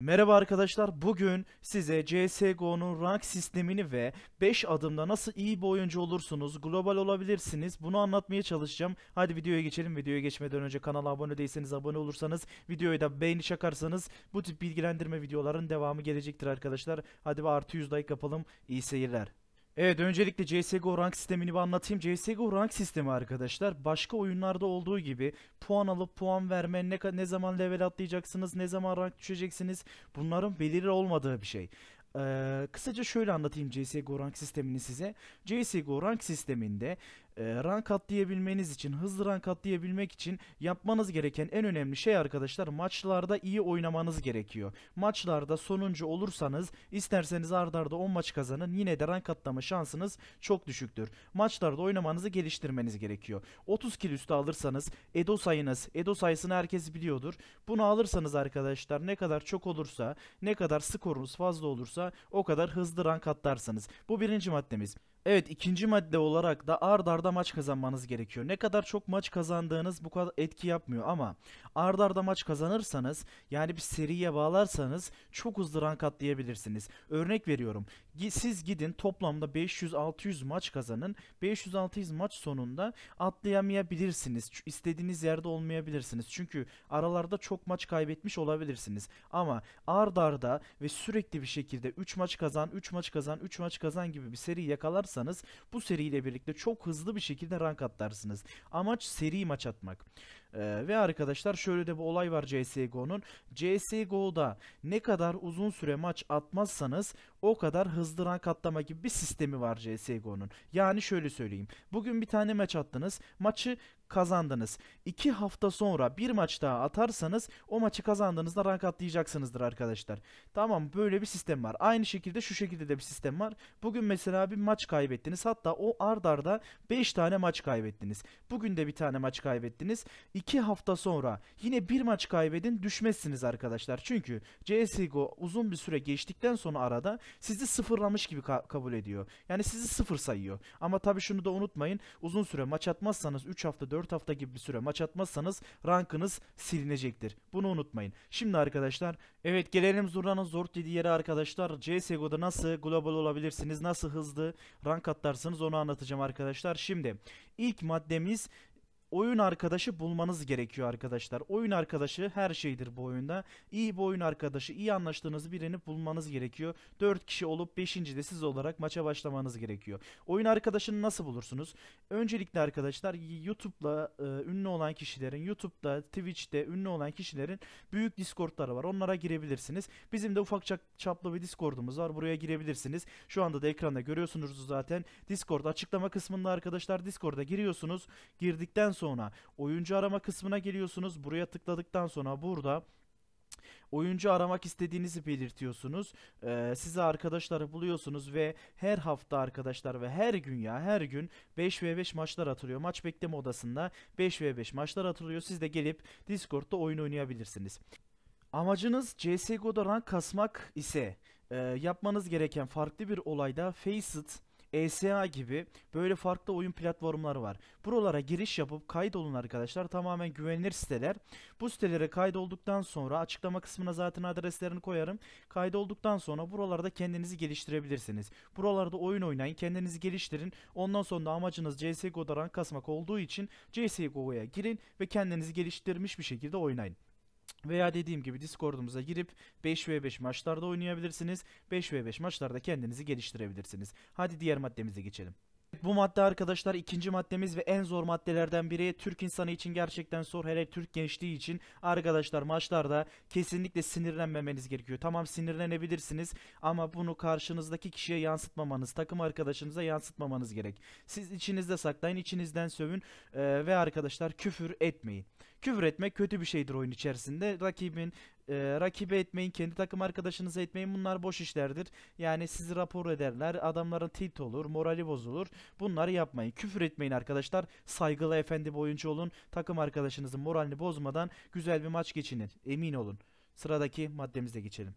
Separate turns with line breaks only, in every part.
Merhaba arkadaşlar, bugün size CSGO'nun rank sistemini ve 5 adımda nasıl iyi bir oyuncu olursunuz, global olabilirsiniz bunu anlatmaya çalışacağım. Hadi videoya geçelim. Videoya geçmeden önce kanala abone değilseniz, abone olursanız, videoyu da beğeni çakarsanız bu tip bilgilendirme videoların devamı gelecektir arkadaşlar. Hadi bir artı 100 like yapalım, iyi seyirler. Evet öncelikle CSGO rank sistemini bir anlatayım. CSGO rank sistemi arkadaşlar başka oyunlarda olduğu gibi puan alıp puan verme, ne, ne zaman level atlayacaksınız, ne zaman rank düşeceksiniz bunların belirli olmadığı bir şey. Ee, kısaca şöyle anlatayım CSGO rank sistemini size. CSGO rank sisteminde e, rank atlayabilmeniz için, hızlı rank atlayabilmek için yapmanız gereken en önemli şey arkadaşlar maçlarda iyi oynamanız gerekiyor. Maçlarda sonuncu olursanız isterseniz ardarda arda 10 maç kazanın yine de rank atlama şansınız çok düşüktür. Maçlarda oynamanızı geliştirmeniz gerekiyor. 30 kill üstü alırsanız Edo sayınız, Edo sayısını herkes biliyordur. Bunu alırsanız arkadaşlar ne kadar çok olursa, ne kadar skorunuz fazla olursa o kadar hızlı rank atlarsınız. Bu birinci maddemiz. Evet ikinci madde olarak da ard arda maç kazanmanız gerekiyor. Ne kadar çok maç kazandığınız bu kadar etki yapmıyor ama ard arda maç kazanırsanız yani bir seriye bağlarsanız çok hızlı rank atlayabilirsiniz. Örnek veriyorum siz gidin toplamda 500-600 maç kazanın 500-600 maç sonunda atlayamayabilirsiniz. İstediğiniz yerde olmayabilirsiniz. Çünkü aralarda çok maç kaybetmiş olabilirsiniz. Ama ard arda ve sürekli bir şekilde 3 maç kazan 3 maç kazan 3 maç kazan gibi bir seri yakalarsanız atarsanız bu seriyle birlikte çok hızlı bir şekilde rank atlarsınız. Amaç seri maç atmak. Ee, ve arkadaşlar şöyle de bir olay var CSGO'nun. CSGO'da ne kadar uzun süre maç atmazsanız o kadar hızlı rank atlama gibi bir sistemi var CSGO'nun. Yani şöyle söyleyeyim. Bugün bir tane maç attınız. Maçı kazandınız. 2 hafta sonra bir maç daha atarsanız o maçı kazandığınızda rank atlayacaksınızdır arkadaşlar. Tamam böyle bir sistem var. Aynı şekilde şu şekilde de bir sistem var. Bugün mesela bir maç kaybettiniz. Hatta o ardarda arda 5 tane maç kaybettiniz. Bugün de bir tane maç kaybettiniz. 2 hafta sonra yine bir maç kaybedin düşmezsiniz arkadaşlar. Çünkü CSGO uzun bir süre geçtikten sonra arada sizi sıfırlamış gibi ka kabul ediyor. Yani sizi sıfır sayıyor. Ama tabii şunu da unutmayın. Uzun süre maç atmazsanız 3 hafta 4 hafta gibi bir süre maç atmazsanız rankınız silinecektir. Bunu unutmayın. Şimdi arkadaşlar evet gelelim Zurna'nın zor dediği yere arkadaşlar. CSGO'da nasıl global olabilirsiniz? Nasıl hızlı rank atlarsınız onu anlatacağım arkadaşlar. Şimdi ilk maddemiz oyun arkadaşı bulmanız gerekiyor arkadaşlar. Oyun arkadaşı her şeydir bu oyunda. İyi bir oyun arkadaşı, iyi anlaştığınız birini bulmanız gerekiyor. 4 kişi olup 5. de siz olarak maça başlamanız gerekiyor. Oyun arkadaşını nasıl bulursunuz? Öncelikle arkadaşlar YouTube'la e, ünlü olan kişilerin, YouTube'da, Twitch'te ünlü olan kişilerin büyük Discord'ları var. Onlara girebilirsiniz. Bizim de ufak çaplı bir Discord'umuz var. Buraya girebilirsiniz. Şu anda da ekranda görüyorsunuz zaten. Discord açıklama kısmında arkadaşlar Discord'a giriyorsunuz. Girdikten sonra oyuncu arama kısmına geliyorsunuz. Buraya tıkladıktan sonra burada Oyuncu aramak istediğinizi belirtiyorsunuz. Ee, size arkadaşları buluyorsunuz ve her hafta arkadaşlar ve her gün ya her gün 5v5 maçlar atılıyor. Maç bekleme odasında 5v5 maçlar atılıyor. Siz de gelip Discord'da oyun oynayabilirsiniz. Amacınız CSGO'da rank kasmak ise e, yapmanız gereken farklı bir olayda Faceit ESA gibi böyle farklı oyun platformları var. Buralara giriş yapıp kaydolun arkadaşlar. Tamamen güvenilir siteler. Bu sitelere kaydolduktan sonra açıklama kısmına zaten adreslerini koyarım. Kaydolduktan sonra buralarda kendinizi geliştirebilirsiniz. Buralarda oyun oynayın, kendinizi geliştirin. Ondan sonra da amacınız CSGO'da rank kasmak olduğu için CSGO'ya girin ve kendinizi geliştirmiş bir şekilde oynayın. Veya dediğim gibi Discord'umuza girip 5v5 maçlarda oynayabilirsiniz. 5v5 maçlarda kendinizi geliştirebilirsiniz. Hadi diğer maddemize geçelim. Bu madde arkadaşlar ikinci maddemiz ve en zor maddelerden biri. Türk insanı için gerçekten zor. Hele Türk gençliği için arkadaşlar maçlarda kesinlikle sinirlenmemeniz gerekiyor. Tamam sinirlenebilirsiniz ama bunu karşınızdaki kişiye yansıtmamanız, takım arkadaşınıza yansıtmamanız gerek. Siz içinizde saklayın, içinizden sövün ee, ve arkadaşlar küfür etmeyin. Küfür etmek kötü bir şeydir oyun içerisinde. Rakibin e, rakibe etmeyin, kendi takım arkadaşınıza etmeyin. Bunlar boş işlerdir. Yani sizi rapor ederler. Adamların tilt olur, morali bozulur. Bunları yapmayın. Küfür etmeyin arkadaşlar. Saygılı efendi bir oyuncu olun. Takım arkadaşınızın moralini bozmadan güzel bir maç geçinin. Emin olun. Sıradaki maddemize geçelim.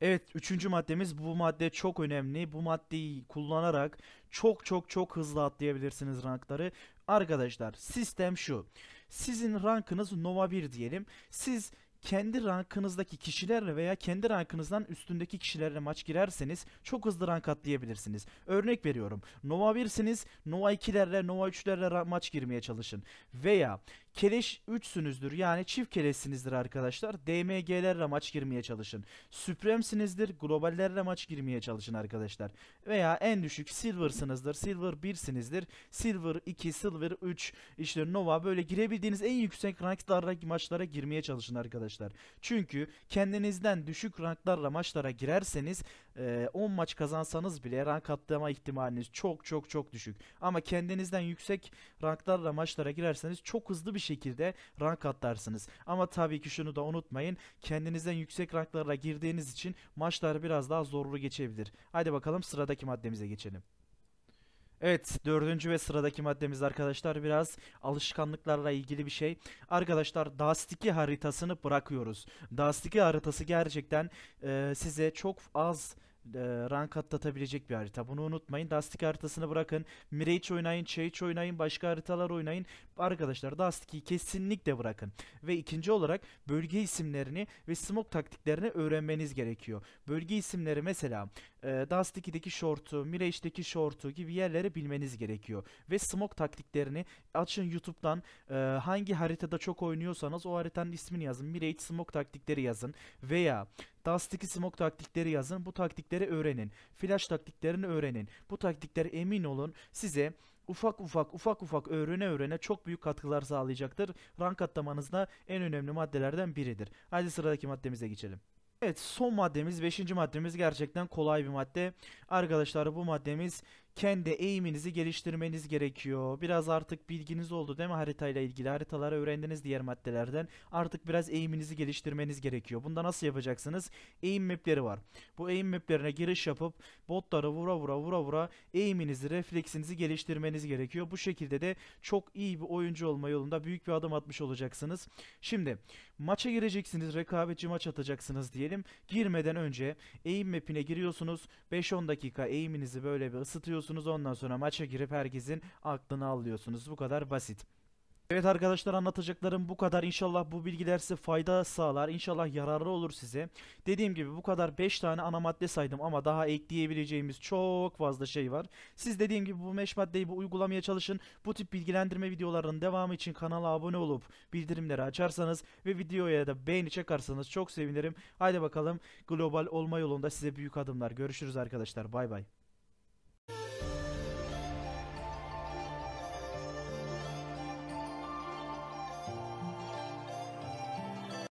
Evet üçüncü maddemiz bu madde çok önemli. Bu maddeyi kullanarak çok çok çok hızlı atlayabilirsiniz rankları. Arkadaşlar sistem şu. Sizin rankınız Nova 1 diyelim. Siz kendi rankınızdaki kişilerle veya kendi rankınızdan üstündeki kişilerle maç girerseniz çok hızlı rank atlayabilirsiniz. Örnek veriyorum. Nova 1'siniz Nova 2'lerle Nova 3'lerle maç girmeye çalışın. Veya Keleş 3'sünüzdür yani çift keleşsinizdir arkadaşlar. DMG'lerle maç girmeye çalışın. Supremsinizdir, globallerle maç girmeye çalışın arkadaşlar. Veya en düşük Silver'sınızdır. Silver 1'sinizdir. Silver 2, Silver 3 işte Nova böyle girebildiğiniz en yüksek ranklarla maçlara girmeye çalışın arkadaşlar. Çünkü kendinizden düşük ranklarla maçlara girerseniz 10 maç kazansanız bile rank atlama ihtimaliniz çok çok çok düşük. Ama kendinizden yüksek ranklarla maçlara girerseniz çok hızlı bir şekilde rank atlarsınız. Ama tabii ki şunu da unutmayın. Kendinizden yüksek ranklara girdiğiniz için maçlar biraz daha zorlu geçebilir. Hadi bakalım sıradaki maddemize geçelim. Evet dördüncü ve sıradaki maddemiz arkadaşlar biraz alışkanlıklarla ilgili bir şey. Arkadaşlar Dastiki haritasını bırakıyoruz. Dastiki haritası gerçekten e, size çok az e, rank atlatabilecek bir harita. Bunu unutmayın. Dastiki haritasını bırakın. Mirage oynayın, Chage oynayın, başka haritalar oynayın. Arkadaşlar Dusty'yi kesinlikle bırakın. Ve ikinci olarak bölge isimlerini ve smoke taktiklerini öğrenmeniz gerekiyor. Bölge isimleri mesela e, Dust short'u, Mirage'deki short'u gibi yerleri bilmeniz gerekiyor. Ve smoke taktiklerini açın YouTube'dan e, hangi haritada çok oynuyorsanız o haritanın ismini yazın. Mirage smoke taktikleri yazın veya Dust 2 smoke taktikleri yazın. Bu taktikleri öğrenin. Flash taktiklerini öğrenin. Bu taktikler emin olun size ufak ufak ufak ufak öğrene öğrene çok büyük katkılar sağlayacaktır. Rank atlamanızda en önemli maddelerden biridir. Hadi sıradaki maddemize geçelim. Evet son maddemiz 5. maddemiz gerçekten kolay bir madde. Arkadaşlar bu maddemiz kendi eğiminizi geliştirmeniz gerekiyor. Biraz artık bilginiz oldu değil mi haritayla ilgili? Haritaları öğrendiniz diğer maddelerden. Artık biraz eğiminizi geliştirmeniz gerekiyor. Bunda nasıl yapacaksınız? Eğim mapleri var. Bu eğim maplerine giriş yapıp botları vura vura vura vura eğiminizi, refleksinizi geliştirmeniz gerekiyor. Bu şekilde de çok iyi bir oyuncu olma yolunda büyük bir adım atmış olacaksınız. Şimdi maça gireceksiniz, rekabetçi maç atacaksınız diyelim. Girmeden önce eğim mapine giriyorsunuz. 5-10 dakika eğiminizi böyle bir ısıtıyorsunuz yazıyorsunuz ondan sonra maça girip herkesin aklını alıyorsunuz. Bu kadar basit. Evet arkadaşlar anlatacaklarım bu kadar. İnşallah bu bilgiler size fayda sağlar. İnşallah yararlı olur size. Dediğim gibi bu kadar 5 tane ana madde saydım ama daha ekleyebileceğimiz çok fazla şey var. Siz dediğim gibi bu 5 maddeyi bu uygulamaya çalışın. Bu tip bilgilendirme videolarının devamı için kanala abone olup bildirimleri açarsanız ve videoya da beğeni çakarsanız çok sevinirim. Haydi bakalım global olma yolunda size büyük adımlar. Görüşürüz arkadaşlar. Bay bay.